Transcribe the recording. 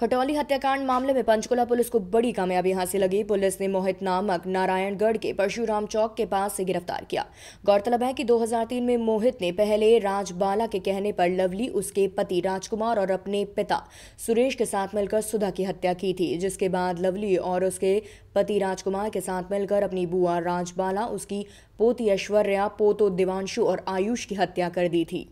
खटौली हत्याकांड मामले में पंचकुला पुलिस को बड़ी कामयाबी हासिल लगी पुलिस ने मोहित नामक नारायणगढ़ के परशुराम चौक के पास से गिरफ्तार किया गौरतलब है कि 2003 में मोहित ने पहले राजबाला के कहने पर लवली उसके पति राजकुमार और अपने पिता सुरेश के साथ मिलकर सुधा की हत्या की थी जिसके बाद लवली और उसके पति राजकुमार के साथ मिलकर अपनी बुआ राजबाला उसकी पोती ऐश्वर्या पोतो दिवानशु और आयुष की हत्या कर दी थी